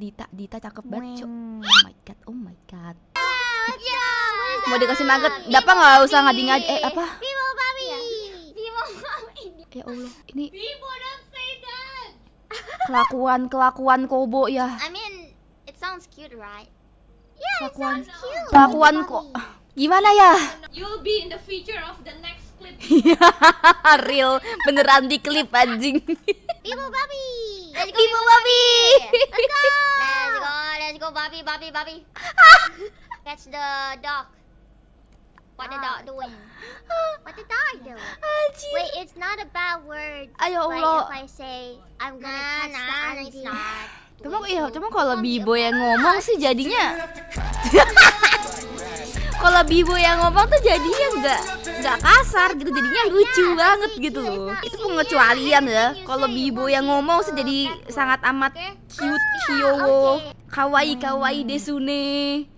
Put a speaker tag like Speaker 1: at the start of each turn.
Speaker 1: Dita, Dita cakep banget, cu Oh my god, oh my god. Mau
Speaker 2: dikasih nugget, dapat nggak usah ngadi-ngadi. Eh apa? Bimo Mami. Iya. Bimo Mami. Ya Allah, ini. Bimo don't say that.
Speaker 3: Kelakuan kelakuan Kobo ya. I
Speaker 2: mean, it sounds cute, right? Yeah, it sounds cute. Kelakuan kok. Gimana ya? You'll be in the feature of the next clip.
Speaker 4: Hahaha, iya, real beneran di klip anjing. Bimo
Speaker 2: Babi. Bimo Babi. Let's go. Bobby, Bobby, Bobby. Catch the dog. What the dog doing? What the dog doing? Wait, it's not a bad word. Ayo Allah. If I say I'm gonna nah, catch nah, it's not.
Speaker 1: Cuma, iya, cuma kalau Bibo yang ngomong sih jadinya. kalau bibo yang ngomong tuh jadinya nggak nggak kasar gitu jadinya lucu banget gitu loh itu pengecualian ya kalau bibo yang ngomong sih jadi sangat amat cute kiyowo kawaii kawaii desune